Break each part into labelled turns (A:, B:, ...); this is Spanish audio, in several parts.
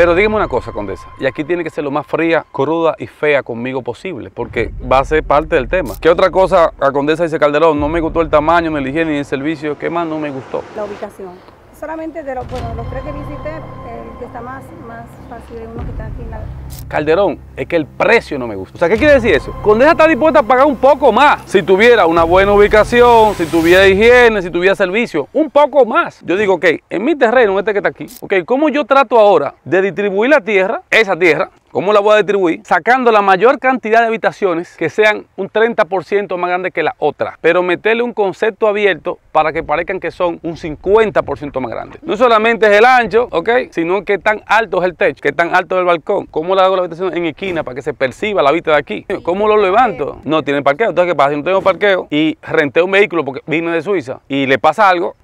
A: Pero dígame una cosa, Condesa, y aquí tiene que ser lo más fría, cruda y fea conmigo posible, porque va a ser parte del tema. ¿Qué otra cosa, a Condesa dice Calderón, no me gustó el tamaño, ni la higiene, ni el servicio? ¿Qué más no me gustó? La
B: ubicación. Solamente de los tres que visité, que está más, fácil de uno que está aquí en la...
A: Calderón, es que el precio no me gusta. O sea, ¿qué quiere decir eso? Condeja está dispuesta a pagar un poco más. Si tuviera una buena ubicación, si tuviera higiene, si tuviera servicio, un poco más. Yo digo, ok, en mi terreno, este que está aquí, ok, ¿cómo yo trato ahora de distribuir la tierra, esa tierra, ¿Cómo la voy a distribuir? Sacando la mayor cantidad de habitaciones que sean un 30% más grandes que la otra pero meterle un concepto abierto para que parezcan que son un 50% más grandes. No solamente es el ancho, ¿ok? Sino que tan alto es el techo, que tan alto es el balcón. ¿Cómo le hago la habitación en esquina para que se perciba la vista de aquí? ¿Cómo lo levanto? No tiene parqueo. Entonces, ¿qué pasa? Si no tengo parqueo y renté un vehículo porque vine de Suiza y le pasa algo,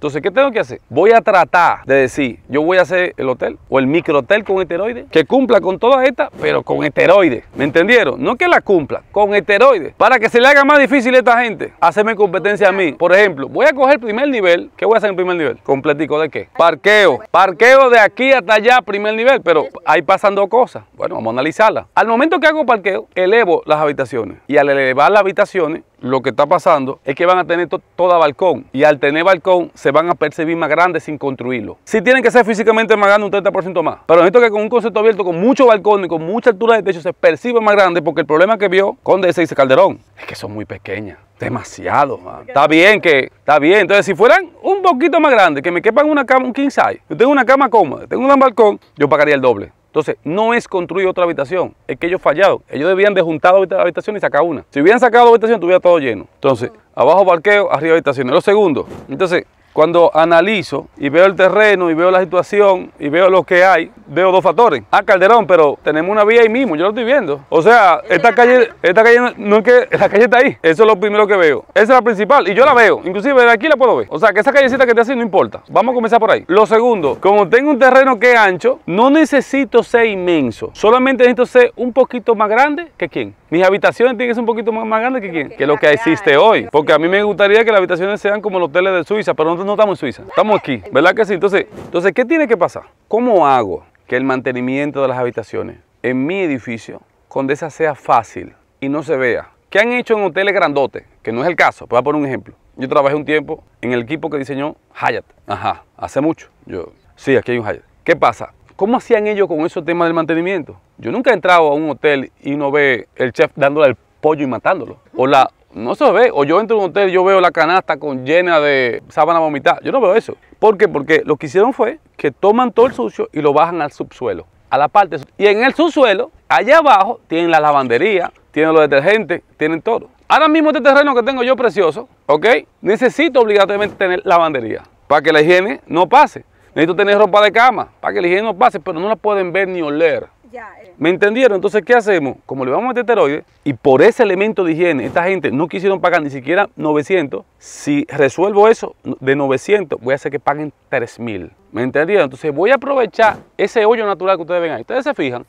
A: entonces, ¿qué tengo que hacer? Voy a tratar de decir, yo voy a hacer el hotel o el micro hotel con esteroides que cumpla con todas estas, pero con esteroides. ¿Me entendieron? No que la cumpla, con esteroides. Para que se le haga más difícil a esta gente hacerme competencia a mí. Por ejemplo, voy a coger el primer nivel. ¿Qué voy a hacer en el primer nivel? Completico de qué? Parqueo. Parqueo de aquí hasta allá, primer nivel. Pero ahí pasan dos cosas. Bueno, vamos a analizarla. Al momento que hago parqueo, elevo las habitaciones. Y al elevar las habitaciones, lo que está pasando es que van a tener todo toda balcón y al tener balcón se van a percibir más grandes sin construirlo. Si tienen que ser físicamente más grandes un 30% más, pero esto que con un concepto abierto, con mucho balcón y con mucha altura de techo se percibe más grande porque el problema que vio Conde ese Calderón es que son muy pequeñas. Demasiado, Está bien que, está bien. Entonces, si fueran un poquito más grandes, que me quepan una cama, un king size, yo tengo una cama cómoda, tengo un balcón, yo pagaría el doble. Entonces, no es construir otra habitación, es que ellos fallaron. Ellos debían de juntar dos habitaciones y sacar una. Si hubieran sacado habitación, habitaciones, tuviera todo lleno. Entonces, abajo parqueo, arriba habitaciones. Lo segundo, entonces, cuando analizo y veo el terreno y veo la situación y veo lo que hay, de factores. Ah, Calderón, pero tenemos una vía ahí mismo, yo lo estoy viendo. O sea, esta calle, esta calle no, es que la calle está ahí, eso es lo primero que veo. Esa es la principal y yo la veo, inclusive de aquí la puedo ver. O sea, que esa callecita que te hace no importa. Vamos a comenzar por ahí. Lo segundo, como tengo un terreno que es ancho, no necesito ser inmenso, solamente necesito ser un poquito más grande que quién. Mis habitaciones tienen que ser un poquito más, grandes que quién, que lo que existe hoy. Porque a mí me gustaría que las habitaciones sean como los hoteles de Suiza, pero nosotros no estamos en Suiza, estamos aquí, ¿verdad que sí? Entonces, entonces ¿qué tiene que pasar? ¿Cómo hago? que el mantenimiento de las habitaciones en mi edificio, esa sea fácil y no se vea. ¿Qué han hecho en hoteles grandotes? Que no es el caso, voy a poner un ejemplo. Yo trabajé un tiempo en el equipo que diseñó Hyatt. Ajá, hace mucho. Yo, sí, aquí hay un Hyatt. ¿Qué pasa? ¿Cómo hacían ellos con esos temas del mantenimiento? Yo nunca he entrado a un hotel y no ve el chef dándole el pollo y matándolo. O la, no se ve. O yo entro en un hotel, yo veo la canasta con llena de sábana vomitadas, Yo no veo eso. ¿Por qué? Porque lo que hicieron fue que toman todo el sucio y lo bajan al subsuelo, a la parte. Y en el subsuelo, allá abajo, tienen la lavandería, tienen los detergentes, tienen todo. Ahora mismo este terreno que tengo yo precioso, ¿ok? Necesito obligatoriamente tener lavandería para que la higiene no pase. Necesito tener ropa de cama para que la higiene no pase, pero no la pueden ver ni oler. Eh. ¿Me entendieron? Entonces, ¿qué hacemos? Como le vamos a meter esteroides y por ese elemento de higiene, esta gente no quisieron pagar ni siquiera 900. Si resuelvo eso de 900, voy a hacer que paguen 3000. ¿Me entendieron? Entonces, voy a aprovechar ese hoyo natural que ustedes ven ahí. Ustedes se fijan.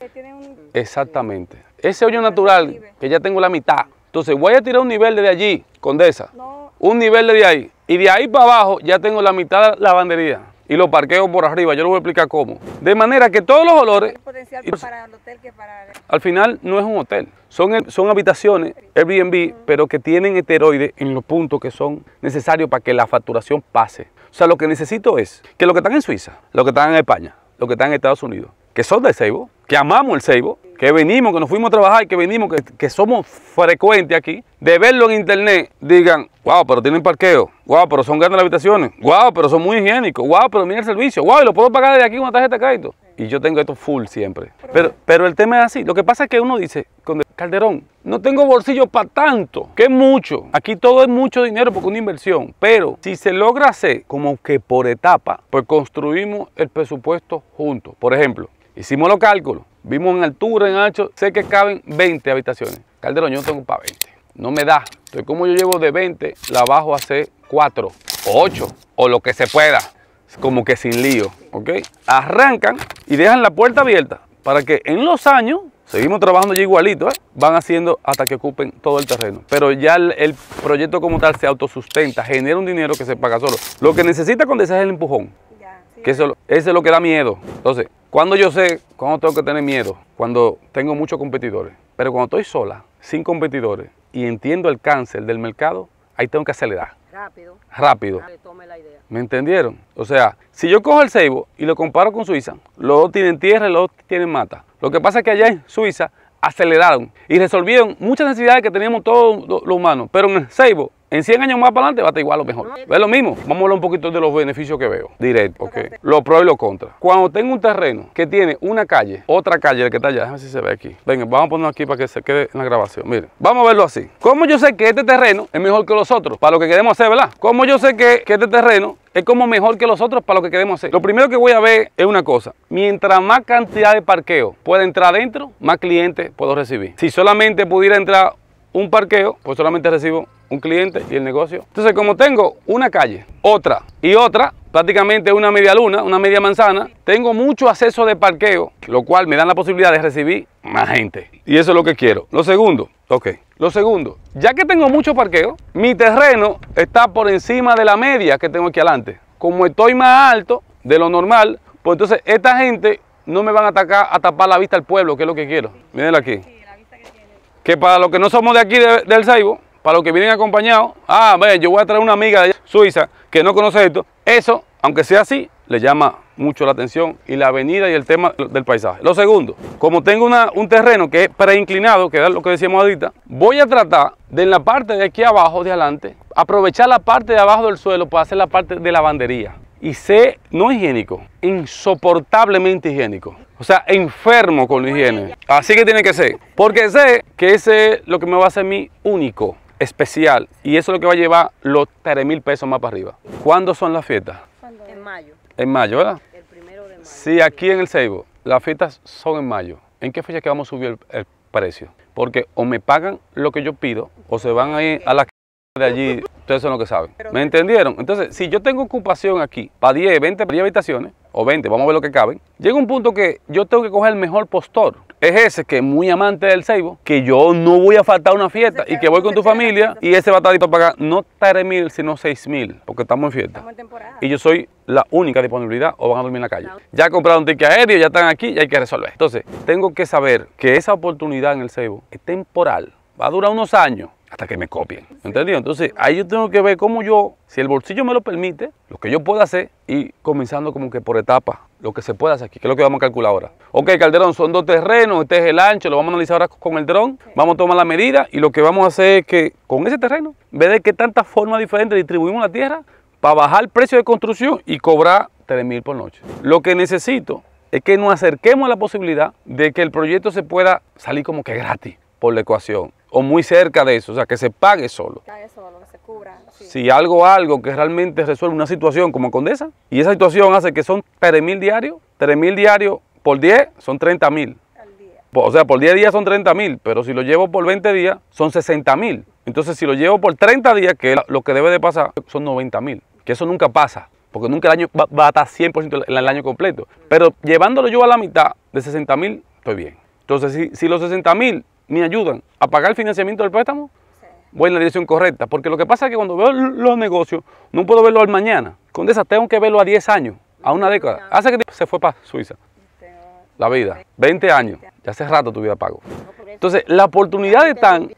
A: Exactamente. Ese hoyo natural que ya tengo la mitad. Entonces, voy a tirar un nivel de allí, Condesa. Un nivel de ahí. Y de ahí para abajo ya tengo la mitad de la lavandería y lo parqueo por arriba. Yo les voy a explicar cómo. De manera que todos los olores... Al final no es un hotel. Son, son habitaciones Airbnb, pero que tienen esteroides en los puntos que son necesarios para que la facturación pase. O sea, lo que necesito es que los que están en Suiza, los que están en España, los que están en Estados Unidos, que son de Seibo, que amamos el Seibo, que venimos, que nos fuimos a trabajar, y que venimos, que, somos frecuentes aquí, de verlo en internet, digan, wow, pero tienen parqueo, wow, pero son grandes las habitaciones, wow, pero son muy higiénicos, wow, pero mira el servicio, wow, y lo puedo pagar desde aquí con una tarjeta de crédito. Y yo tengo esto full siempre. Pero, pero el tema es así. Lo que pasa es que uno dice, con Calderón, no tengo bolsillo para tanto, que es mucho. Aquí todo es mucho dinero porque es una inversión. Pero si se logra hacer como que por etapa, pues construimos el presupuesto juntos. Por ejemplo, hicimos los cálculos. Vimos en altura, en ancho, sé que caben 20 habitaciones. Calderón, yo no tengo para 20. No me da. Entonces, como yo llevo de 20, la bajo a hacer 4 o 8 o lo que se pueda. Como que sin lío, ¿ok? Arrancan y dejan la puerta abierta para que en los años, seguimos trabajando ya igualito, ¿eh? van haciendo hasta que ocupen todo el terreno. Pero ya el, proyecto como tal se autosustenta, genera un dinero que se paga solo. Lo que necesita con es el empujón. Que eso, es lo que da miedo. Entonces, cuando yo sé cuando tengo que tener miedo, cuando tengo muchos competidores, pero cuando estoy sola, sin competidores y entiendo el cáncer del mercado, ahí tengo que acelerar. Rápido. Rápido. tome la idea. ¿Me entendieron? O sea, si yo cojo el ceibo y lo comparo con Suiza, los dos tienen tierra y los dos tienen mata. Lo que pasa es que allá en Suiza aceleraron y resolvieron muchas necesidades que teníamos todos los humanos, pero en el en 100 años más para adelante va a estar igual o mejor. ¿Ves lo mismo. Vamos a hablar un poquito de los beneficios que veo. Directo, ok. Los pros y los contras. Cuando tengo un terreno que tiene una calle, otra calle, el que está allá, déjame ver si se ve aquí. Venga, vamos a ponerlo aquí para que se quede en la grabación. Miren, vamos a verlo así. ¿Cómo yo sé que este terreno es mejor que los otros? Para lo que queremos hacer, ¿verdad? ¿Cómo yo sé que, que este terreno es como mejor que los otros para lo que queremos hacer. Lo primero que voy a ver es una cosa. Mientras más cantidad de parqueo pueda entrar adentro, más clientes puedo recibir. Si solamente pudiera entrar un parqueo, pues solamente recibo un cliente y el negocio. Entonces, como tengo una calle, otra y otra, prácticamente una media luna, una media manzana, tengo mucho acceso de parqueo, lo cual me da la posibilidad de recibir más gente. Y eso es lo que quiero. Lo segundo, ok. Lo segundo, ya que tengo mucho parqueo, mi terreno está por encima de la media que tengo aquí adelante. Como estoy más alto de lo normal, pues entonces esta gente no me van a atacar a tapar la vista al pueblo, que es lo que quiero. Miren aquí que para los que no somos de aquí del Saibo, para los que vienen acompañados, ah, ve, yo voy a traer una amiga de Suiza que no conoce esto, eso, aunque sea así, le llama mucho la atención y la avenida y el tema del paisaje. Lo segundo, como tengo un terreno que es preinclinado, que es lo que decíamos ahorita, voy a tratar de en la parte de aquí abajo, de adelante, aprovechar la parte de abajo del suelo para hacer la parte de lavandería y sé no higiénico, insoportablemente higiénico. O sea, enfermo con la higiene. Así que tiene que ser. Porque sé que ese es lo que me va a hacer mi único, especial. Y eso es lo que va a llevar los 3 mil pesos más para arriba. ¿Cuándo son las fiestas? En mayo. En mayo, ¿verdad? El primero de mayo. Sí, aquí en el Seibo, las fiestas son en mayo. ¿En qué fecha que vamos a subir el, precio? Porque o me pagan lo que yo pido o se van a ir a la de allí, ustedes son los que saben. ¿Me entendieron? Entonces, si yo tengo ocupación aquí para 10, 20, 10 habitaciones, o 20, vamos a ver lo que caben, llega un punto que yo tengo que coger el mejor postor. Es ese que es muy amante del ceibo, que yo no voy a faltar una fiesta y que voy con tu familia y ese batadito para pagar no 3 mil, sino 6 mil, porque estamos en fiesta. Y yo soy la única disponibilidad o van a dormir en la calle. Ya compraron ticket aéreo, ya están aquí y hay que resolver. Entonces, tengo que saber que esa oportunidad en el ceibo es temporal, va a durar unos años hasta que me copien. ¿Entendido? Entonces, ahí yo tengo que ver cómo yo, si el bolsillo me lo permite, lo que yo pueda hacer y comenzando como que por etapas, lo que se pueda hacer aquí, que es lo que vamos a calcular ahora. Ok, Calderón, son dos terrenos, este es el ancho, lo vamos a analizar ahora con el dron, vamos a tomar la medida y lo que vamos a hacer es que con ese terreno, vez de qué tantas formas diferentes distribuimos la tierra para bajar el precio de construcción y cobrar 3.000 por noche. Lo que necesito es que nos acerquemos a la posibilidad de que el proyecto se pueda salir como que gratis por la ecuación o muy cerca de eso, o sea, que se pague solo. solo, que se cubra. Si algo, algo que realmente resuelve una situación como Condesa, y esa situación hace que son 3.000 mil diarios, 3 mil diarios por 10 son 30 mil. O sea, por 10 días son 30.000, pero si lo llevo por 20 días son 60.000. Entonces, si lo llevo por 30 días, que lo que debe de pasar son 90 mil, que eso nunca pasa porque nunca el año va, a estar 100% el, el año completo. Pero llevándolo yo a la mitad de 60 mil, estoy bien. Entonces, si, si los 60 mil me ayudan a pagar el financiamiento del préstamo, voy en la dirección correcta. Porque lo que pasa es que cuando veo los negocios, no puedo verlo al mañana. Con esas tengo que verlo a 10 años, a una década. Hace que se fue para Suiza. La vida, 20 años, ya hace rato tu vida pago. Entonces, las oportunidades están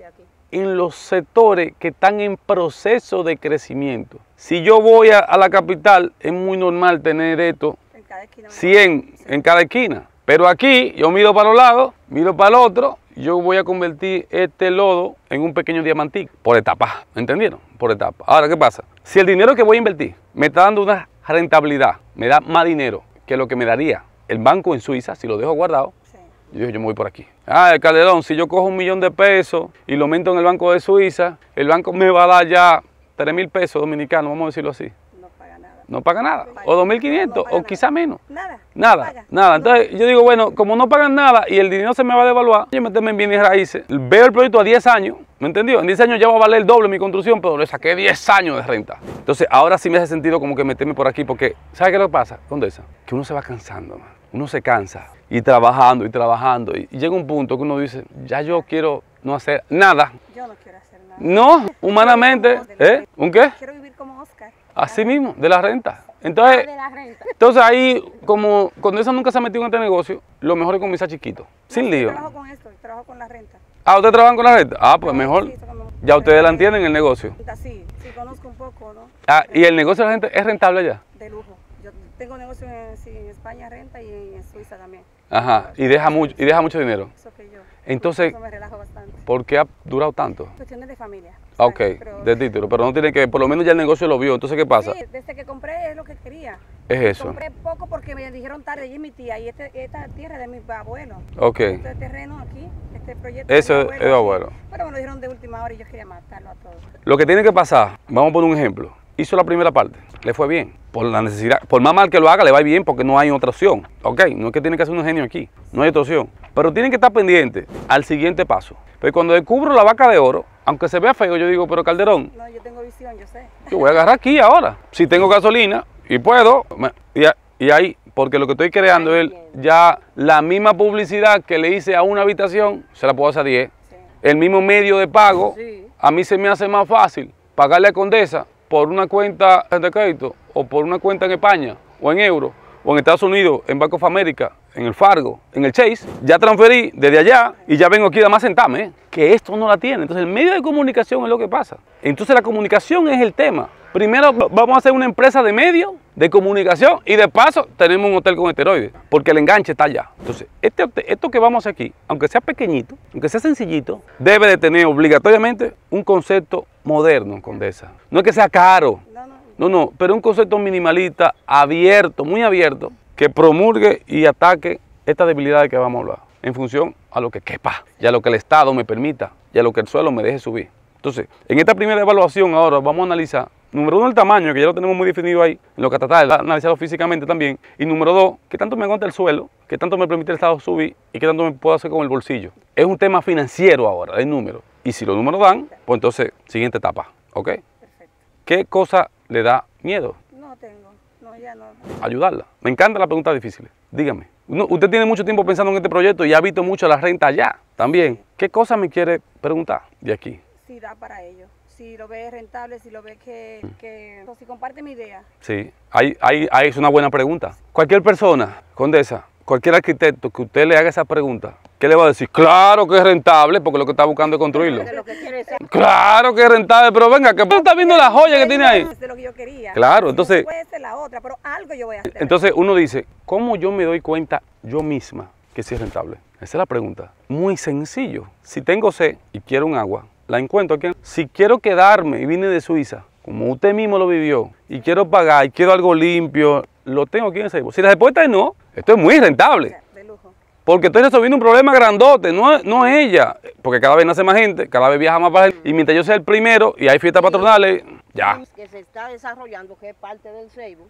A: en los sectores que están en proceso de crecimiento. Si yo voy a, a la capital, es muy normal tener esto 100 en cada esquina. Pero aquí yo miro para un lado, miro para el otro yo voy a convertir este lodo en un pequeño diamantico por etapa, ¿entendieron? Por etapa. Ahora, ¿qué pasa? Si el dinero que voy a invertir me está dando una rentabilidad, me da más dinero que lo que me daría el banco en Suiza, si lo dejo guardado, yo, yo me voy por aquí. Ah, el Calderón, si yo cojo un millón de pesos y lo meto en el banco de Suiza, el banco me va a dar ya 3 mil pesos dominicanos, vamos a decirlo así no paga nada. O 2.500, o quizá menos. Nada. Nada, nada. Entonces yo digo, bueno, como no pagan nada y el dinero se me va a devaluar, yo meterme en bienes raíces. Veo el proyecto a 10 años, ¿me entendió? En 10 años ya va a valer el doble mi construcción, pero le saqué 10 años de renta. Entonces ahora sí me hace sentido como que meterme por aquí, porque sabe qué lo que pasa, Condesa? Que uno se va cansando, uno se cansa y trabajando y trabajando. Y llega un punto que uno dice, ya yo quiero no hacer nada.
C: Yo no quiero hacer
A: nada. No, humanamente. ¿Eh? ¿Un qué? Así mismo, de la renta. Entonces, de la renta. entonces ahí, como cuando esa nunca se ha metido en este negocio, lo mejor es comenzar chiquito, sin lío. Yo trabajo
C: con esto, trabajo con la renta.
A: Ah, ¿ustedes trabajan con la renta? Ah, pues mejor. Ya ustedes la entienden el negocio.
B: Sí, sí, conozco un poco, ¿no?
A: Ah, ¿y el negocio de la gente es rentable allá?
B: De lujo. Yo tengo negocio en, en España, renta y en Suiza también.
A: Ajá, y deja mucho, y deja mucho dinero. Entonces, ¿por qué ha durado tanto?
B: Cuestiones de familia.
A: Ah, ok, de título, pero no tiene que, por lo menos ya el negocio lo vio, entonces ¿qué pasa? Sí,
B: desde que compré es lo que quería.
A: Es eso. Compré
B: poco porque me dijeron tarde, y mi tía, y este, esta tierra de mis abuelos. Ok. Este terreno aquí, este proyecto. Eso es de abuelo. Pero me lo dijeron de última hora y yo quería matarlo a
A: todos. Lo que tiene que pasar, vamos a poner un ejemplo hizo la primera parte, le fue bien. Por la necesidad, por más mal que lo haga, le va bien porque no hay otra opción. Ok, no es que tiene que hacer un genio aquí, no hay otra opción. Pero tienen que estar pendiente al siguiente paso. Pero pues cuando descubro la vaca de oro, aunque se vea feo, yo digo, pero Calderón. No, yo tengo visión, yo sé. Yo voy a agarrar aquí ahora. Si tengo gasolina y puedo, y, ahí, porque lo que estoy creando es ya la misma publicidad que le hice a una habitación, se la puedo hacer a 10. El mismo medio de pago, a mí se me hace más fácil pagarle a Condesa por una cuenta de crédito o por una cuenta en España o en euro, o en Estados Unidos, en Bank of America, en el Fargo, en el Chase, ya transferí desde allá y ya vengo aquí da más sentarme, que esto no la tiene. Entonces el medio de comunicación es lo que pasa. Entonces la comunicación es el tema. Primero vamos a hacer una empresa de medios, de comunicación y de paso tenemos un hotel con esteroides, porque el enganche está allá. Entonces, este esto que vamos a hacer aquí, aunque sea pequeñito, aunque sea sencillito, debe de tener obligatoriamente un concepto moderno, Condesa. No es que sea caro, no, no, pero un concepto minimalista, abierto, muy abierto, que promulgue y ataque esta debilidad de que vamos a hablar, en función a lo que quepa, y a lo que el Estado me permita, y a lo que el suelo me deje subir. Entonces, en esta primera evaluación ahora vamos a analizar Número uno, el tamaño, que ya lo tenemos muy definido ahí, en lo que tal, analizado físicamente también. Y número dos, qué tanto me aguanta el suelo, qué tanto me permite el estado subir y qué tanto me puedo hacer con el bolsillo. Es un tema financiero ahora, hay números. Y si los números dan, pues entonces, siguiente etapa, ¿ok? ¿Qué cosa le da miedo? No tengo, no, ya no. Ayudarla. Me encanta la pregunta difícil. Dígame, usted tiene mucho tiempo pensando en este proyecto y ha visto mucho la renta allá también. ¿Qué cosa me quiere preguntar de aquí?
B: Si da para ello si lo ves rentable, si lo ve que... o si comparte mi
A: idea. Sí, ahí, es una buena pregunta. Cualquier persona, Condesa, cualquier arquitecto que usted le haga esa pregunta, ¿qué le va a decir? Claro que es rentable, porque lo que está buscando es construirlo.
C: claro
A: que es rentable, pero venga, que está viendo la joya que tiene ahí. Claro, entonces...
B: puede ser la otra, pero algo yo voy a hacer.
A: Entonces uno dice, ¿cómo yo me doy cuenta yo misma que sí es rentable? Esa es la pregunta. Muy sencillo. Si tengo sed y quiero un agua, la encuentro aquí. Si quiero quedarme y vine de Suiza, como usted mismo lo vivió, y quiero pagar, y quiero algo limpio, lo tengo aquí en Seibo. Si la respuesta es no, esto es muy rentable. De lujo. Porque estoy resolviendo un problema grandote, no, no ella. Porque cada vez nace más gente, cada vez viaja más para Y mientras yo sea el primero y hay fiestas patronales, ya.
B: Que se está desarrollando, que parte del Seibo.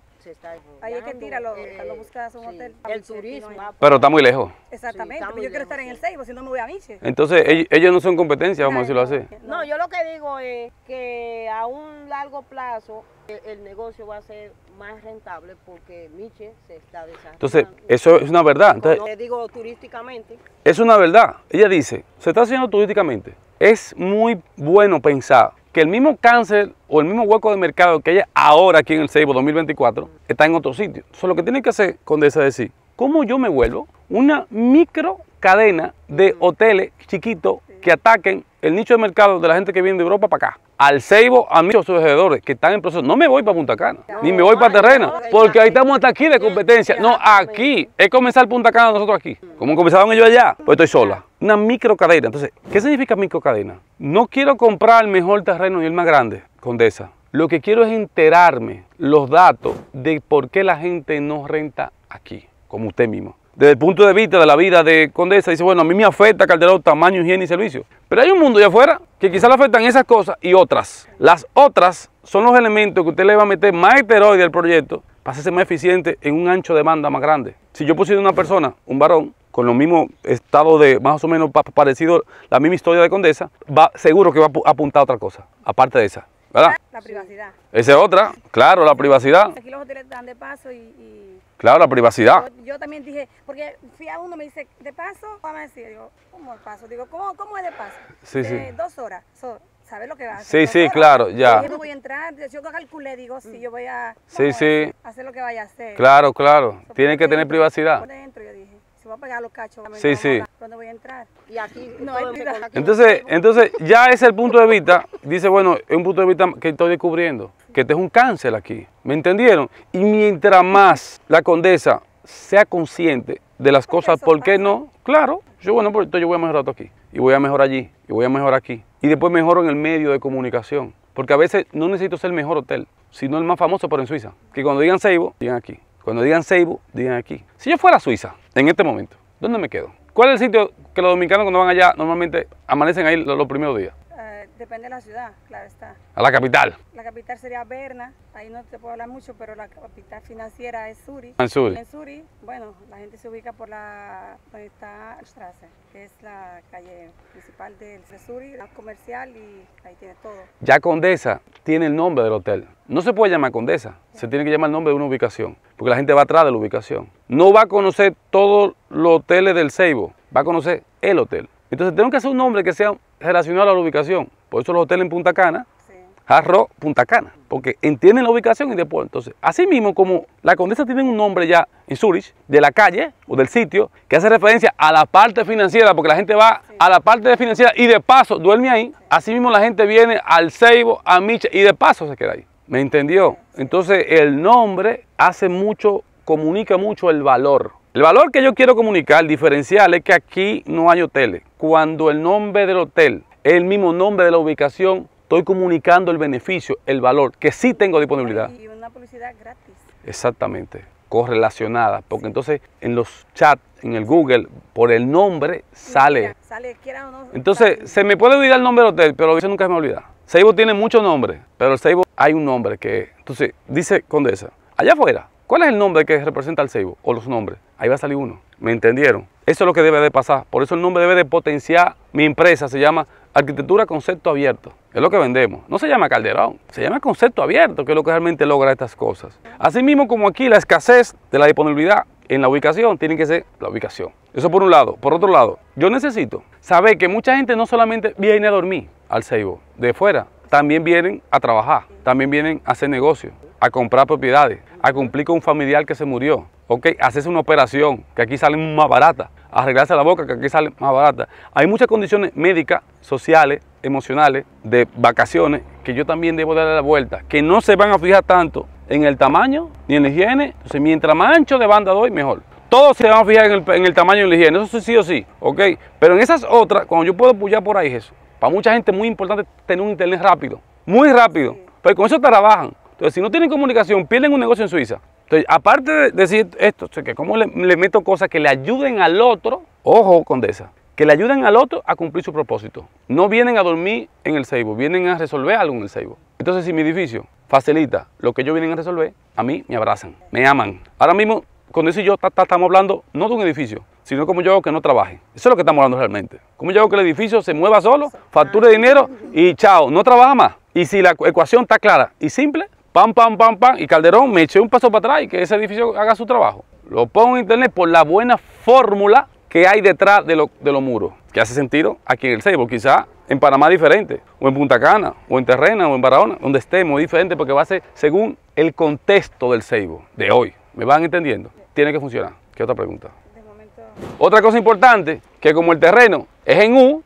B: Ahí es que tira, eh, buscas un hotel para El turismo. Ah, pues. Pero está muy lejos. Exactamente, sí, pues yo quiero estar en el Seibo, si no me voy a Miche. Entonces,
A: ellos, no son competencia, vamos a decirlo así.
B: No, yo lo que digo es que a un largo plazo eh, el negocio va a ser más rentable porque Miche se está desarrollando. Entonces,
A: eso es una verdad. Entonces,
B: le digo turísticamente.
A: Es una verdad. Ella dice, se está haciendo turísticamente. Es muy bueno pensar que el mismo cáncer o el mismo hueco de mercado que hay ahora aquí en el Seibo 2024 está en otro sitio. Solo lo que tiene que hacer con es decir, ¿cómo yo me vuelvo una micro cadena de hoteles chiquitos que ataquen el nicho de mercado de la gente que viene de Europa para acá. Al Ceibo, a sus alrededores que están en proceso. No me voy para Punta Cana, ni me voy para Terrena, porque ahí estamos hasta aquí de competencia. No, aquí es comenzar Punta Cana nosotros aquí. Como comenzaron ellos allá, pues estoy sola. Una microcadena. Entonces, ¿qué significa microcadena? No quiero comprar el mejor terreno y el más grande, Condesa. Lo que quiero es enterarme los datos de por qué la gente no renta aquí, como usted mismo desde el punto de vista de la vida de Condesa, dice, bueno, a mí me afecta Calderón tamaño, higiene y servicio. Pero hay un mundo allá afuera que quizás le afectan esas cosas y otras. Las otras son los elementos que usted le va a meter más esteroide al proyecto para hacerse más eficiente en un ancho de banda más grande. Si yo pusiera una persona, un varón, con lo mismo estado de más o menos parecido, la misma historia de Condesa, va, seguro que va a apuntar a otra cosa, aparte de esa. La
B: privacidad. Esa es otra, claro, la privacidad. Aquí los hoteles dan de paso y...
A: Claro, la privacidad.
B: Yo, también dije, porque fui a uno, me dice, ¿de paso? Vamos a decir, digo, ¿cómo de paso? Digo, ¿cómo, es de paso? Sí, de, eh, Dos horas, ¿sabes lo que va a hacer? Sí,
A: sí, claro, ya. Yo no
B: voy a entrar, yo calculé, digo, sí, yo voy a...
A: Hacer
B: lo que vaya a hacer. Claro,
A: claro, tiene tienen que tener privacidad. Por
B: dentro, yo dije se va a pegar los cachos. Sí, sí. voy a entrar? Y aquí Entonces,
A: entonces, ya es el punto de vista. Dice, bueno, es un punto de vista que estoy descubriendo. Que este es un cáncer aquí. ¿Me entendieron? Y mientras más la condesa sea consciente de las cosas, ¿por qué no? Claro, yo bueno, pues yo voy a mejorar esto aquí, y voy a mejorar allí, y voy a mejorar aquí. Y después mejoro en el medio de comunicación, porque a veces no necesito ser el mejor hotel, sino el más famoso, por en Suiza. Que cuando digan Seibo, digan aquí. Cuando digan Seibo, digan aquí. Si yo fuera a Suiza, en este momento, ¿dónde me quedo? ¿Cuál es el sitio que los dominicanos cuando van allá normalmente amanecen ahí los, primeros días?
B: Depende de la ciudad, claro está.
A: ¿A la capital?
B: La capital sería Berna, ahí no te puedo hablar mucho, pero la capital financiera es Suri. En Suri? En Suri, bueno, la gente se ubica por la, donde está Strasse, que es la calle principal del Suri, la comercial y
A: ahí tiene todo. Ya Condesa tiene el nombre del hotel. No se puede llamar Condesa, se tiene que llamar el nombre de una ubicación, porque la gente va atrás de la ubicación. No va a conocer todos los hoteles del Ceibo, va a conocer el hotel. Entonces tenemos que hacer un nombre que sea relacionado a la ubicación. Por eso los hoteles en Punta Cana, sí. Punta Cana, porque entienden la ubicación y después. Entonces, así mismo, como la condesa tiene un nombre ya en Zurich, de la calle o del sitio, que hace referencia a la parte financiera, porque la gente va a la parte financiera y de paso duerme ahí. Así mismo, la gente viene al Ceibo, a Micha y de paso se queda ahí. ¿Me entendió? Entonces, el nombre hace mucho, comunica mucho el valor. El valor que yo quiero comunicar, diferencial, es que aquí no hay hoteles. Cuando el nombre del hotel es el mismo nombre de la ubicación, estoy comunicando el beneficio, el valor, que sí tengo disponibilidad. Y una
C: publicidad gratis.
A: Exactamente, correlacionada, porque entonces en los chats, en el Google, por el nombre sale.
C: sale quiera o no.
A: Entonces, se me puede olvidar el nombre del hotel, pero eso nunca me olvida. Seibo tiene muchos nombres, pero el Seibo hay un nombre que... Entonces, dice Condesa, allá afuera ¿Cuál es el nombre que representa al ceibo? O los nombres. Ahí va a salir uno. ¿Me entendieron? Eso es lo que debe de pasar. Por eso el nombre debe de potenciar mi empresa. Se llama Arquitectura Concepto Abierto. Es lo que vendemos. No se llama Calderón. Se llama Concepto Abierto, que es lo que realmente logra estas cosas. Asimismo, como aquí la escasez de la disponibilidad en la ubicación tiene que ser la ubicación. Eso por un lado. Por otro lado, yo necesito saber que mucha gente no solamente viene a dormir al ceibo de fuera, también vienen a trabajar, también vienen a hacer negocios a comprar propiedades, a cumplir con un familiar que se murió, ¿ok? Hacerse una operación que aquí sale más barata, arreglarse la boca que aquí sale más barata. Hay muchas condiciones médicas, sociales, emocionales, de vacaciones que yo también debo darle la vuelta, que no se van a fijar tanto en el tamaño ni en la higiene. Entonces, mientras más ancho de banda doy, mejor. Todos se van a fijar en el, tamaño y la higiene, eso sí o sí, ¿ok? Pero en esas otras, cuando yo puedo pujar por ahí, eso, para mucha gente es muy importante tener un internet rápido, muy rápido, pero pues con eso trabajan. Entonces, si no tienen comunicación, pierden un negocio en Suiza. Entonces, aparte de decir esto, que cómo le, meto cosas que le ayuden al otro, ojo, condesa, que le ayuden al otro a cumplir su propósito. No vienen a dormir en el Seibo, vienen a resolver algo en el Seibo. Entonces, si mi edificio facilita lo que ellos vienen a resolver, a mí me abrazan, me aman. Ahora mismo, Condesa y yo estamos hablando no de un edificio, sino como yo hago que no trabaje. Eso es lo que estamos hablando realmente. Como yo hago que el edificio se mueva solo, facture dinero y chao, no trabaja más. Y si la ecuación está clara y simple, pam, pam, pam, pam, y Calderón me eché un paso para atrás y que ese edificio haga su trabajo. Lo pongo en internet por la buena fórmula que hay detrás de, los muros, que hace sentido aquí en el Seibo, quizá en Panamá diferente, o en Punta Cana, o en Terrena, o en Barahona, donde estemos, diferente, porque va a ser según el contexto del Seibo de hoy. ¿Me van entendiendo? Tiene que funcionar. ¿Qué otra pregunta? Otra cosa importante, que como el terreno es en U,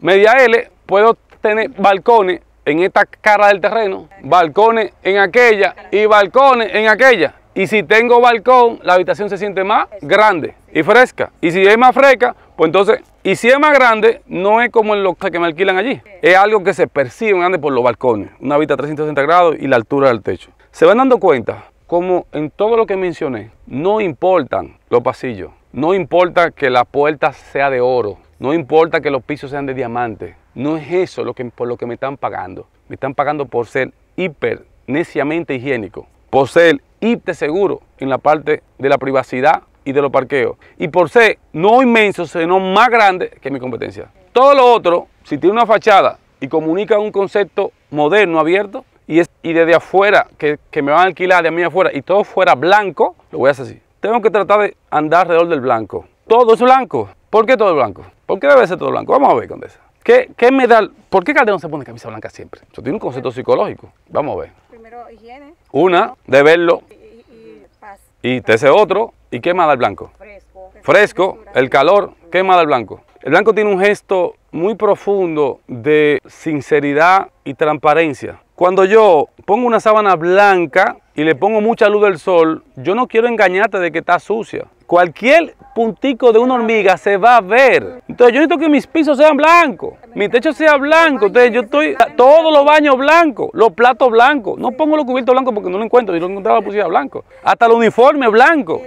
A: media L, puedo tener balcones en esta cara del terreno, balcones en aquella y balcones en aquella. Y si tengo balcón, la habitación se siente más grande y fresca. Y si es más fresca, pues entonces, y si es más grande, no es como en los que me alquilan allí. Es algo que se percibe grande por los balcones. Una vista 360 grados y la altura del techo. Se van dando cuenta como en todo lo que mencioné, no importan los pasillos, no importa que la puerta sea de oro, no importa que los pisos sean de diamante, no es eso lo que, por lo que me están pagando. Me están pagando por ser hiper neciamente higiénico, por ser hiper seguro en la parte de la privacidad y de los parqueos, y por ser no inmenso, sino más grande que mi competencia. Todo lo otro, si tiene una fachada y comunica un concepto moderno, abierto, y, es, desde afuera, que, que, me van a alquilar de mí afuera, y todo fuera blanco, lo voy a hacer así. Tengo que tratar de andar alrededor del blanco. Todo es blanco. ¿Por qué todo es blanco? ¿Por qué debe ser todo blanco? Vamos a ver, eso. ¿Qué, me da? ¿Por qué Calderón se pone camisa blanca siempre? Eso tiene un concepto psicológico. Vamos a ver. Primero, higiene. Una, de verlo. Y, y te hace otro. ¿Y qué más da el blanco? Fresco. Fresco, el calor. ¿Qué más da el blanco? El blanco tiene un gesto muy profundo de sinceridad y transparencia. Cuando yo pongo una sábana blanca y le pongo mucha luz del sol, yo no quiero engañarte de que está sucia. Cualquier puntico de una hormiga se va a ver. Entonces yo necesito que mis pisos sean blancos, mi techo sea blanco. Entonces yo estoy todos los baños blancos, los platos blancos. No pongo los cubiertos blancos porque no lo encuentro. Yo lo encontraba pusiera blanco. Hasta el uniforme blanco.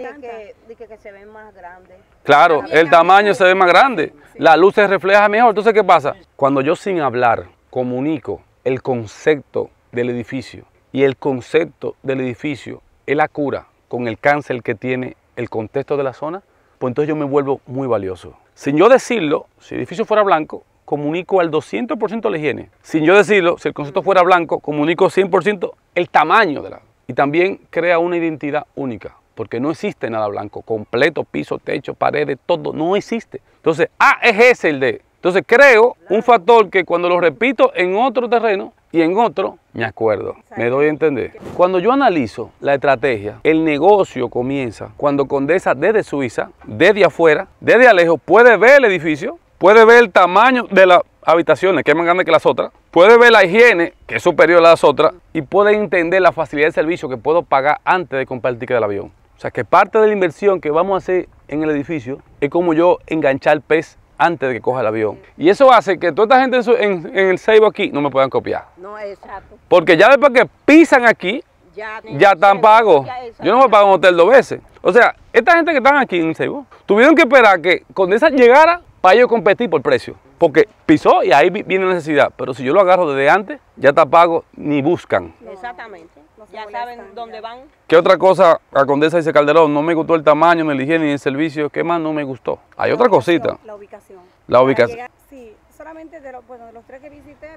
A: Claro, el tamaño se ve más grande. La luz se refleja mejor. Entonces, ¿qué pasa? Cuando yo sin hablar comunico el concepto del edificio y el concepto del edificio es la cura con el cáncer que tiene el contexto de la zona, pues entonces yo me vuelvo muy valioso. Sin yo decirlo, si el edificio fuera blanco, comunico al 200% la higiene. Sin yo decirlo, si el concepto fuera blanco, comunico 100% el tamaño de la... Y también crea una identidad única, porque no existe nada blanco, completo, piso, techo, paredes, todo, no existe. Entonces, ah, es ese el de entonces creo un factor que cuando lo repito en otro terreno y en otro, me acuerdo. Me doy a entender. Cuando yo analizo la estrategia, el negocio comienza cuando Condesa desde Suiza, desde afuera, desde Alejo, puede ver el edificio, puede ver el tamaño de las habitaciones, que es más grande que las otras, puede ver la higiene, que es superior a las otras, y puede entender la facilidad de servicio que puedo pagar antes de comprar el ticket del avión. O sea que parte de la inversión que vamos a hacer en el edificio es como yo enganchar pez antes de que coja el avión. Y eso hace que toda esta gente en, el Seibo aquí no me puedan copiar. No, exacto. Porque ya después que pisan aquí, ya, ya están pagos. Yo no me pago un hotel dos veces. O sea, esta gente que están aquí en el Seibo, tuvieron que esperar que cuando esa llegara, para yo competir por precio. Porque pisó y ahí viene la necesidad. Pero si yo lo agarro desde antes, ya está pago ni buscan.
C: Exactamente. ya saben dónde van.
A: ¿Qué otra cosa, a Condesa dice Calderón? No me gustó el tamaño, ni la higiene, ni el servicio. ¿Qué más no me gustó? Hay otra cosita. La ubicación. La ubicación.
B: sí, solamente de, de los tres que visité,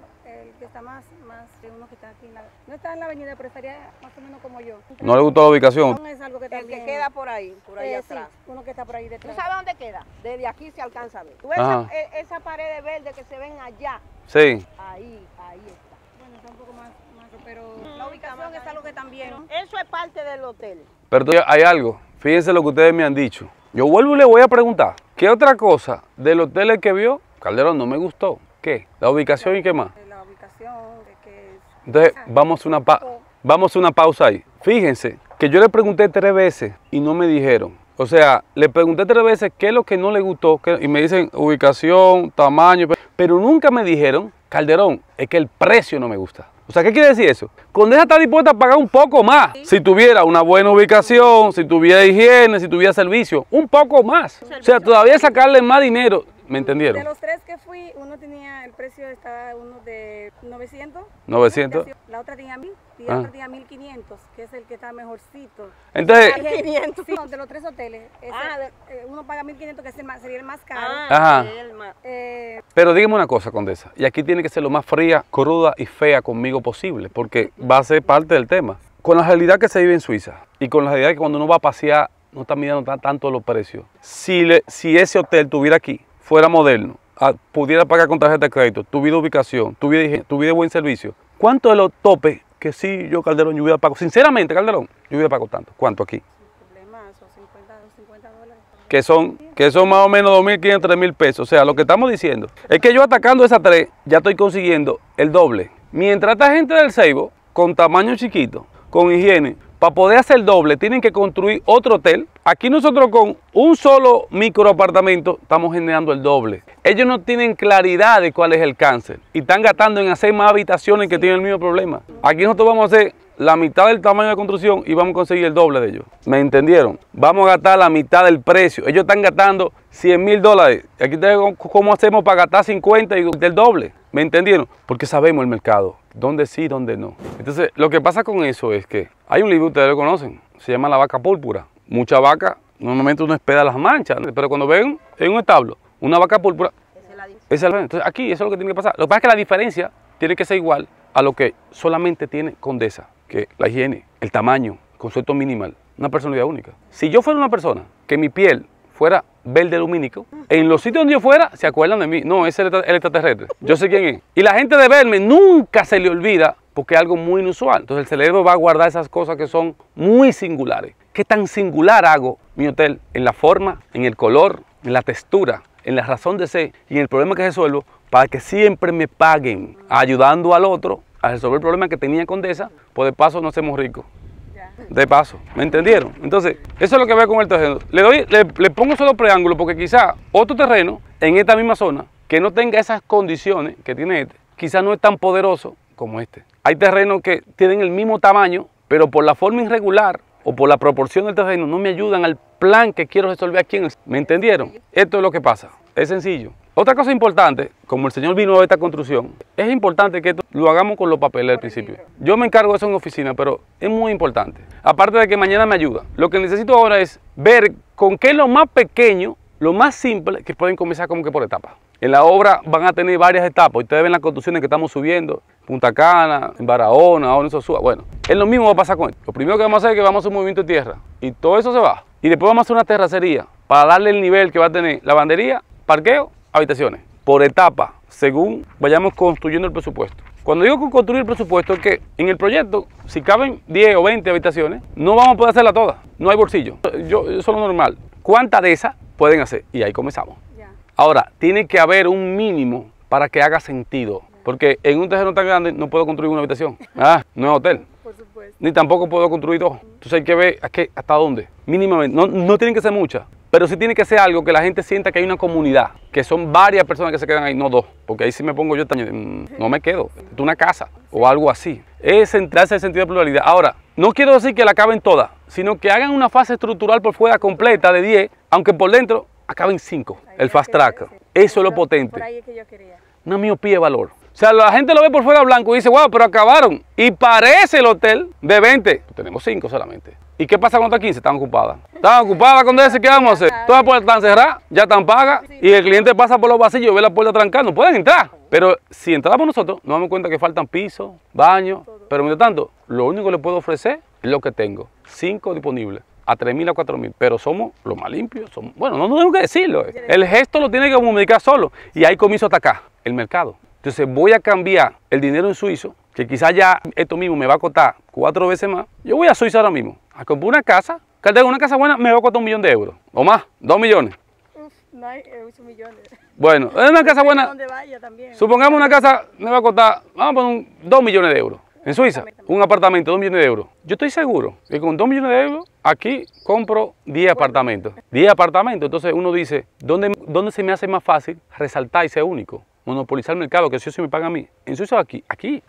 B: más, más uno que está aquí. no está en la avenida, pero estaría más o menos como yo.
A: ¿No le gustó la ubicación?
B: es algo que El que queda por ahí, por ahí eh, atrás. uno que está por ahí detrás. ¿Tú sabes dónde queda? Desde aquí se alcanza a ver. ¿Tú e, esa, pared verde que se ven allá? Sí. Ahí, ahí está. Bueno, está un poco más, mm, pero la ubicación es algo que también. Eso es parte del hotel.
A: Pero hay algo, fíjense lo que ustedes me han dicho. Yo vuelvo y le voy a preguntar, ¿qué otra cosa del hotel el que vio Calderón no me gustó? ¿Qué? ¿La ubicación y qué más? Entonces, vamos a una, vamos una pausa ahí. Fíjense que yo le pregunté tres veces y no me dijeron. O sea, le pregunté tres veces qué es lo que no le gustó y me dicen ubicación, tamaño, pero nunca me dijeron, Calderón, es que el precio no me gusta. O sea, ¿qué quiere decir eso? Condesa está dispuesta a pagar un poco más. Si tuviera una buena ubicación, si tuviera higiene, si tuviera servicio, un poco más. O sea, todavía sacarle más dinero. ¿Me entendieron? De los tres que fui, uno tenía
B: el precio, estaba uno de 900.
A: 900.
B: La otra tenía 1000 y ah. 1500, que es el que está mejorcito. Entonces, de los tres hoteles. Ah. Eh, uno paga 1500, que sería el más caro.
A: Ah, eh, Pero dígame una cosa, Condesa, y aquí tiene que ser lo más fría, cruda y fea conmigo posible, porque va a ser parte del tema. Con la realidad que se vive en Suiza y con la realidad que cuando uno va a pasear no está mirando tanto los precios. Si, si ese hotel tuviera aquí, fuera moderno, ah, pudiera pagar con tarjeta de crédito, tuviera ubicación, tuviera, tuviera buen servicio, ¿cuánto de lo tope que sí, yo Calderón, yo hubiera pagado, sinceramente Calderón, yo hubiera pagado tanto. ¿Cuánto aquí? que son, que son más o menos 2.500, 3.000 pesos. O sea, lo que estamos diciendo es que yo atacando esas tres ya estoy consiguiendo el doble. Mientras esta gente del Seibo, con tamaño chiquito, con higiene, para poder hacer el doble, tienen que construir otro hotel. Aquí nosotros con un solo micro apartamento estamos generando el doble. Ellos no tienen claridad de cuál es el cáncer y están gastando en hacer más habitaciones que tienen el mismo problema. Aquí nosotros vamos a hacer la mitad del tamaño de construcción y vamos a conseguir el doble de ellos. ¿Me entendieron? Vamos a gastar la mitad del precio. Ellos están gastando 100 mil dólares. Aquí cómo hacemos para gastar 50 y del doble. ¿Me entendieron? Porque sabemos el mercado dónde sí dónde no. Entonces, lo que pasa con eso es que hay un libro, ustedes lo conocen, se llama La vaca púrpura. Mucha vaca, normalmente uno espera las manchas, pero cuando ven en un establo una vaca púrpura, es Entonces, aquí eso es lo que tiene que pasar. Lo que pasa es que la diferencia tiene que ser igual a lo que solamente tiene Condesa, que la higiene, el tamaño, concepto minimal, una personalidad única. Si yo fuera una persona que mi piel fuera verde lumínico. En los sitios donde yo fuera, se acuerdan de mí. No, ese es el extraterrestre. Yo sé quién es. Y la gente de verme nunca se le olvida porque es algo muy inusual. Entonces el cerebro va a guardar esas cosas que son muy singulares. ¿Qué tan singular hago mi hotel? En la forma, en el color, en la textura, en la razón de ser y en el problema que resuelvo para que siempre me paguen ayudando al otro a resolver el problema que tenía con por pues de paso no hacemos ricos de paso. ¿Me entendieron? Entonces, eso es lo que veo con el terreno. Le, doy, le, pongo solo preángulo porque quizá otro terreno en esta misma zona que no tenga esas condiciones que tiene este, quizá no es tan poderoso como este. Hay terrenos que tienen el mismo tamaño, pero por la forma irregular o por la proporción del terreno no me ayudan al plan que quiero resolver aquí. En el... ¿Me entendieron? Esto es lo que pasa. Es sencillo. Otra cosa importante, como el señor vino a esta construcción, es importante que esto lo hagamos con los papeles al principio. Yo me encargo de eso en oficina, pero es muy importante. Aparte de que mañana me ayuda, lo que necesito ahora es ver con qué es lo más pequeño, lo más simple, que pueden comenzar como que por etapas. En la obra van a tener varias etapas. Ustedes ven las construcciones que estamos subiendo, Punta Cana, en Barahona, ahora en Bueno, es lo mismo va a pasar con esto. Lo primero que vamos a hacer es que vamos a hacer un movimiento de tierra y todo eso se va. Y después vamos a hacer una terracería para darle el nivel que va a tener la bandería, parqueo habitaciones, por etapa, según vayamos construyendo el presupuesto. Cuando digo construir el presupuesto es que en el proyecto, si caben 10 o 20 habitaciones, no vamos a poder hacerla todas, no hay bolsillo. Yo, eso es lo normal. ¿Cuántas de esas pueden hacer? Y ahí comenzamos. Ahora, tiene que haber un mínimo para que haga sentido, porque en un terreno tan grande no puedo construir una habitación, ah, no es hotel. Por supuesto. Ni tampoco puedo construir dos. Entonces hay que ver hasta dónde. Mínimamente. No, no tienen que ser muchas. Pero sí tiene que ser algo que la gente sienta que hay una comunidad, que son varias personas que se quedan ahí, no dos, porque ahí sí me pongo yo, mm, no me quedo, es una casa o algo así. Es centrarse en el sentido de pluralidad. Ahora, no quiero decir que la acaben todas, sino que hagan una fase estructural por fuera completa de 10, aunque por dentro acaben 5, el fast track. Eso es lo potente. Una miopía de valor. O sea, la gente lo ve por fuera blanco y dice, wow, pero acabaron. Y parece el hotel de 20. Tenemos 5 solamente. ¿Y qué pasa cuando está 15? Están ocupadas. Están ocupadas con ese, ¿qué vamos a hacer? Todas las puertas están cerradas, ya están pagas y el cliente pasa por los y ve la puerta trancada, no pueden entrar. Pero si entramos nosotros, nos damos cuenta que faltan pisos, baños, pero mientras tanto, lo único que le puedo ofrecer es lo que tengo, cinco disponibles a 3.000 a 4.000, pero somos los más limpios. Somos, bueno, no, tengo que decirlo. Eh. El gesto lo tiene que comunicar solo y hay comienzo hasta acá. el mercado. Entonces voy a cambiar el dinero en suizo, que quizás ya esto mismo me va a costar cuatro veces más. Yo voy a Suiza ahora mismo a ah, comprar una casa, que una casa buena me va a costar un millón de euros, o más, dos millones.
C: no hay eh, ocho millones.
A: Bueno, es una casa buena,
C: supongamos
A: una casa me va a costar, vamos a poner 2 millones de euros. En Suiza, un apartamento, dos millones de euros. Yo estoy seguro que con dos millones de euros aquí compro 10 apartamentos. 10 apartamentos. Entonces uno dice, ¿dónde, ¿dónde se me hace más fácil resaltar y ser único? Monopolizar el mercado, que si se me paga a mí. En Suiza, aquí. Aquí.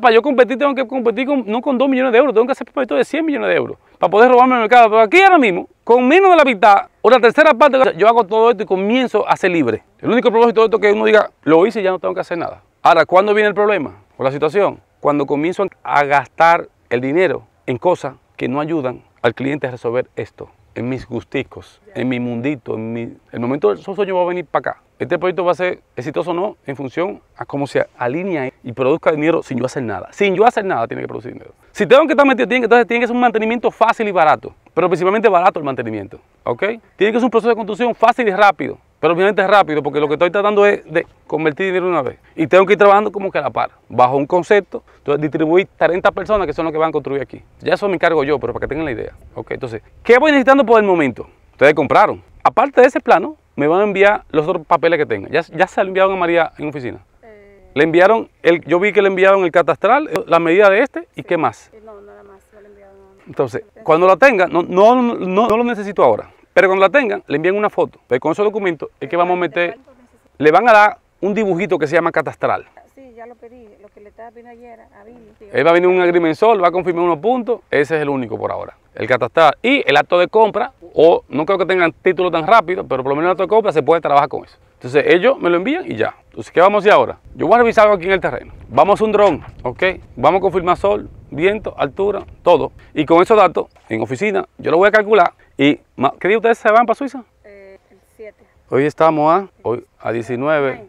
A: Para yo competir tengo que competir no con 2 millones de euros, tengo que hacer proyectos de 100 millones de euros para poder robarme el mercado. Pero aquí ahora mismo, con menos de la mitad o la tercera parte, yo hago todo esto y comienzo a ser libre. El único propósito de esto es que uno diga, lo hice y ya no tengo que hacer nada. Ahora, ¿cuándo viene el problema o la situación? Cuando comienzo a gastar el dinero en cosas que no ayudan al cliente a resolver esto en mis gusticos, en mi mundito, en mi... El momento del sueño va a venir para acá. Este proyecto va a ser exitoso o no en función a cómo se alinea y produzca dinero sin yo hacer nada. Sin yo hacer nada tiene que producir dinero. Si tengo que estar metido, entonces tiene que ser un mantenimiento fácil y barato. Pero principalmente barato el mantenimiento, ¿ok? Tiene que ser un proceso de construcción fácil y rápido. Pero obviamente este es rápido porque lo que estoy tratando es de convertir dinero una vez. Y tengo que ir trabajando como que a la par, bajo un concepto. Entonces distribuir 30 personas que son las que van a construir aquí. Ya eso me encargo yo, pero para que tengan la idea. Ok, entonces, ¿qué voy necesitando por el momento? Ustedes compraron. Aparte de ese plano, me van a enviar los otros papeles que tengan. Ya, ya se lo enviaron a María en oficina. Eh. Le enviaron, el, yo vi que le enviaron el catastral, eh, la medida de este y qué más. No, nada más, se le enviaron Entonces, cuando la tenga, no, no, no lo necesito ahora. Pero cuando la tengan, le envían una foto. Pero con esos documentos es que vamos a meter, le van a dar un dibujito que se llama catastral. Sí,
C: ya lo pedí, lo que le estaba pidiendo
A: ayer a Billy. Él va a venir un agrimensor, va a confirmar unos puntos, ese es el único por ahora, el catastral. Y el acto de compra, o no creo que tengan título tan rápido, pero por lo menos el acto de compra se puede trabajar con eso. Entonces ellos me lo envían y ya. Entonces, ¿qué vamos a hacer ahora? Yo voy a revisar algo aquí en el terreno. Vamos a un dron, ¿ok? Vamos a confirmar sol, viento, altura, todo. Y con esos datos, en oficina, yo lo voy a calcular ¿Y qué día ustedes se van para Suiza? Eh, el 7. Hoy estamos a, ¿ah? hoy, a 19.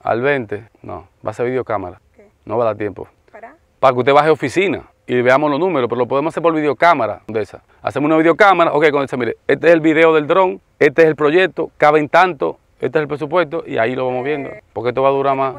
A: Al 20. No, va a ser videocámara. No va a dar tiempo. ¿Para? Para que usted baje oficina y veamos los números, pero lo podemos hacer por videocámara de esa. Hacemos una videocámara, ok, con esa, mire, este es el video del dron, este es el proyecto, caben tanto, este es el presupuesto y ahí lo vamos eh, viendo, porque esto va a durar más.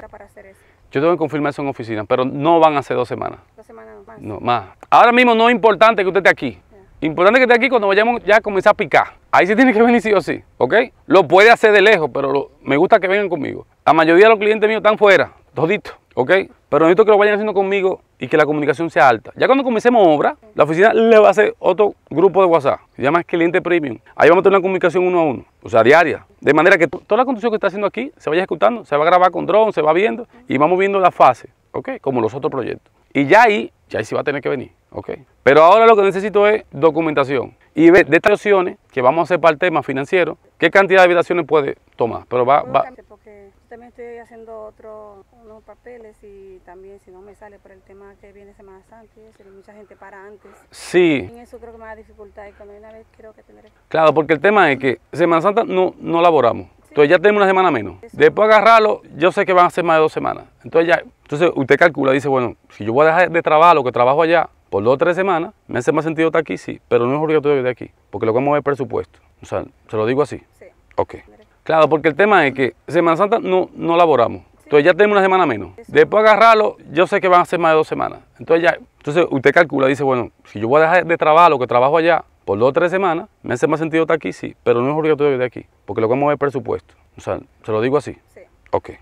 A: Yo tengo que confirmar eso en oficina, pero no van a ser dos semanas. Dos semanas más. No, más. Ahora mismo no es importante que usted esté aquí. Importante que esté aquí cuando vayamos ya a comenzar a picar. Ahí sí tiene que venir sí o sí, ¿ok? Lo puede hacer de lejos, pero me gusta que vengan conmigo. La mayoría de los clientes míos están fuera, toditos, ¿ok? Pero necesito que lo vayan haciendo conmigo y que la comunicación sea alta. Ya cuando comencemos obra, la oficina le va a hacer otro grupo de WhatsApp. Se llama cliente premium. Ahí vamos a tener una comunicación uno a uno, o sea, diaria. De manera que toda la construcción que está haciendo aquí se vaya ejecutando, se va a grabar con drone, se va viendo y vamos viendo la fase, ¿ok? Como los otros proyectos. Y ya ahí, ya ahí sí va a tener que venir. Okay. Pero ahora lo que necesito es documentación y ver de estas opciones que vamos a hacer para el tema financiero, qué cantidad de habitaciones puede tomar. Pero va, va. Porque
B: también estoy haciendo otros unos papeles y también si no me sale por el tema que viene Semana Santa y eso, mucha gente para antes. Sí. En eso creo que me da dificultad y cuando una vez creo que tendré.
A: Claro, porque el tema es que Semana Santa no, no laboramos. Entonces ya tenemos una semana menos. Después agarrarlo, yo sé que van a ser más de dos semanas. Entonces ya, entonces usted calcula, dice, bueno, si yo voy a dejar de trabajar lo que trabajo allá, por dos o tres semanas, me hace más sentido estar aquí, sí, pero no es obligatorio de de aquí, porque lo que vamos a ver presupuesto. O sea, se lo digo así. Sí. Ok. Claro, porque el tema es que Semana Santa no, no laboramos. Entonces ya tenemos una semana menos. Después agarrarlo, yo sé que van a ser más de dos semanas. Entonces ya, entonces usted calcula, dice, bueno, si yo voy a dejar de trabajar lo que trabajo allá por dos o tres semanas, me hace más sentido estar aquí, sí, pero no es obligatorio de de aquí, porque lo que vamos a ver presupuesto. O sea, se lo digo así. Sí. Ok.